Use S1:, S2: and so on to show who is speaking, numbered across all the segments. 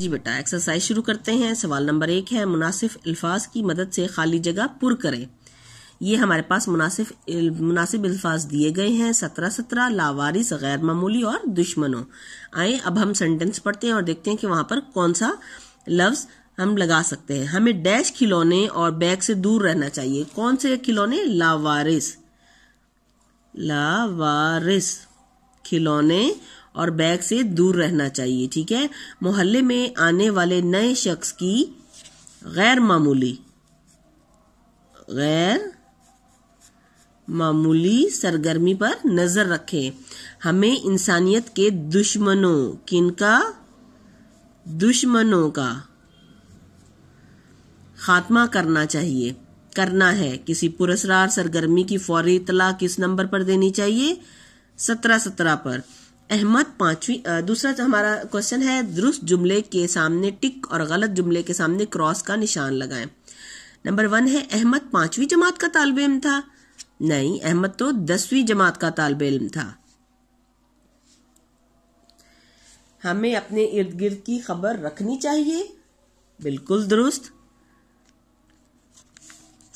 S1: जी बेटा एक्सरसाइज शुरू करते हैं सवाल नंबर एक है मुनासिब अल्फाज की मदद से खाली जगह पुर करें ये हमारे पास मुनासिब मुनासिब अल्फाज दिए गए हैं सत्रह सत्रह लावारिस गैर मामूली और दुश्मनों आए अब हम सेंटेंस पढ़ते हैं और देखते हैं कि वहां पर कौन सा लफ्ज़ हम लगा सकते हैं हमें डैश खिलौने और बैग से दूर रहना चाहिए कौन से खिलौने लावारिस लावारिस खिलौने और बैग से दूर रहना चाहिए ठीक है मोहल्ले में आने वाले नए शख्स की गैर मामूली गैर मामूली सरगर्मी पर नजर रखें हमें इंसानियत के दुश्मनों किनका दुश्मनों का खात्मा करना चाहिए करना है किसी पुरस्कार सरगर्मी की फौरी इतला किस नंबर पर देनी चाहिए सत्रह सत्रह पर अहमद पांचवी दूसरा हमारा क्वेश्चन है दुरुस्त जुमले के सामने टिक और गलत जुमले के सामने क्रॉस का निशान लगाएं नंबर वन है अहमद पांचवी जमात का तालब इम था नहीं अहमद तो दसवीं जमात का तालब इम था हमें अपने इर्द गिर्द की खबर रखनी चाहिए बिल्कुल दुरुस्त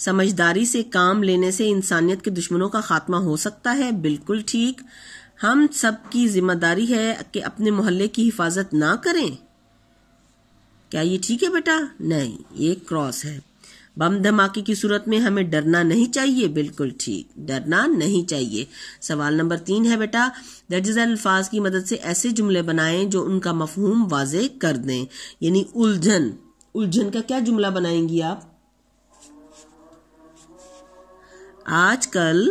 S1: समझदारी से काम लेने से इंसानियत के दुश्मनों का खात्मा हो सकता है बिल्कुल ठीक हम सब की जिम्मेदारी है कि अपने मोहल्ले की हिफाजत ना करें क्या ये ठीक है बेटा नहीं ये क्रॉस है बम धमाके की सूरत में हमें डरना नहीं चाहिए बिल्कुल ठीक डरना नहीं चाहिए सवाल नंबर तीन है बेटा दर्जा अल्फाज की मदद से ऐसे जुमले बनाएं जो उनका मफहूम वाजे कर दें यानी उलझन उलझन का क्या जुमला बनाएंगी आप आजकल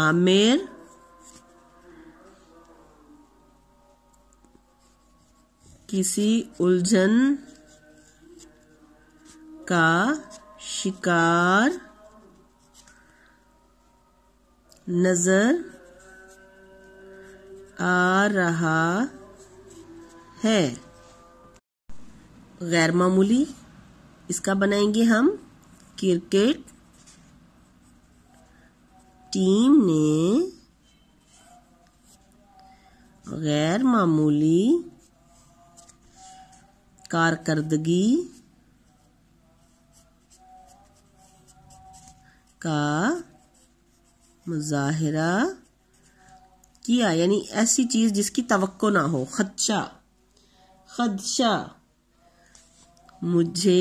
S1: आमेर किसी उलझन का शिकार नजर आ रहा है गैर मामूली इसका बनाएंगे हम क्रिकेट टीम ने गैर मामूली कारकर्दगी का मुजाहरा किया यानी ऐसी चीज़ जिसकी तवक्को ना हो खदशा खदशा मुझे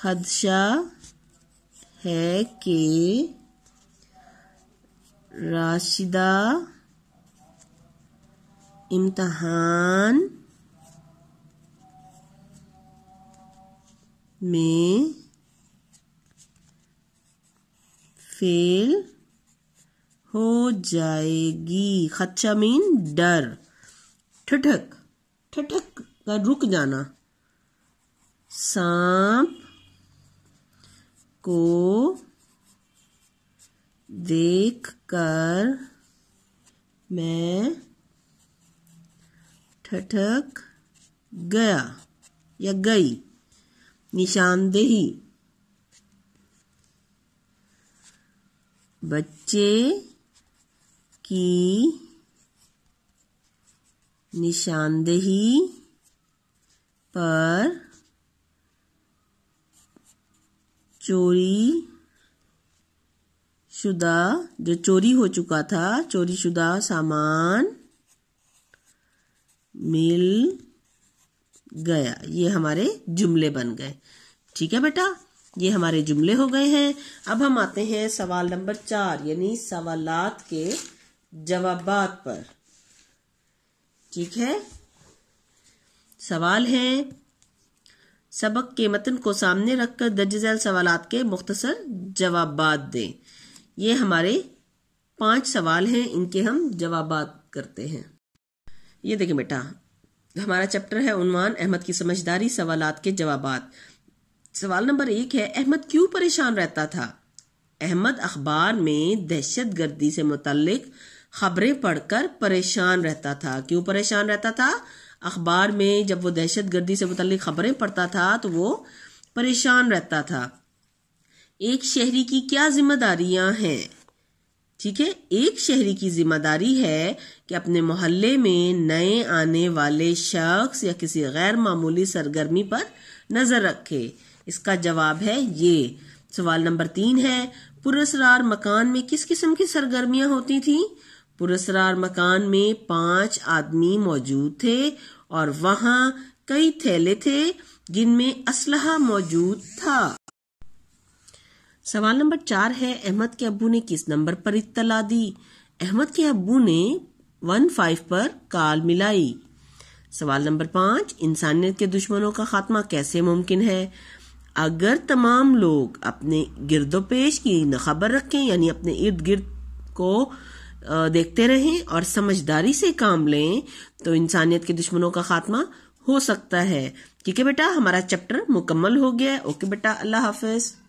S1: खदशा है कि राशिदा इम्तहान में फेल हो जाएगी खच्चा मीन डर ठक ठक का रुक जाना सांप को देखकर मैं ठठक गया या गई निशानदेही बच्चे की निशानदेही पर चोरी शुदा जो चोरी हो चुका था चोरी शुदा सामान मिल गया ये हमारे जुमले बन गए ठीक है बेटा ये हमारे जुमले हो गए हैं अब हम आते हैं सवाल नंबर चार यानी सवालात के जवाब पर ठीक है सवाल है सबक के मतन को सामने रखकर दर्ज झैल सवाल के मुख्तर जवाब दें ये हमारे पांच सवाल हैं इनके हम जवाब करते हैं ये देखिए बेटा हमारा चैप्टर है उनवान अहमद की समझदारी सवाल के जवाब सवाल नंबर एक है अहमद क्यों परेशान रहता था अहमद अखबार में दहशत गर्दी से मुतल खबरें पढ़कर परेशान रहता था क्यों परेशान रहता था अखबार में जब वो दहशत गर्दी से मुतल खबरें पढ़ता था तो वो परेशान रहता था एक शहरी की क्या जिम्मेदारियां हैं ठीक है एक शहरी की जिम्मेदारी है कि अपने मोहल्ले में नए आने वाले शख्स या किसी गैर मामूली सरगर्मी पर नजर रखे इसका जवाब है ये सवाल नंबर तीन है पुरसरार मकान में किस किस्म की सरगर्मियां होती थी पुरसरार मकान में पांच आदमी मौजूद थे और वहां कई थैले थे जिनमें असलहा मौजूद था सवाल नंबर चार है अहमद के अबू ने किस नंबर पर इत्तला दी अहमद के अबू ने वन फाइव पर कॉल मिलाई सवाल नंबर पांच इंसानियत के दुश्मनों का खात्मा कैसे मुमकिन है अगर तमाम लोग अपने गिरदोपेश की खबर रखें यानी अपने इर्द गिर्द को देखते रहें और समझदारी से काम लें तो इंसानियत के दुश्मनों का खात्मा हो सकता है ठीक है बेटा हमारा चैप्टर मुकम्मल हो गया ओके बेटा अल्लाह हाफिज़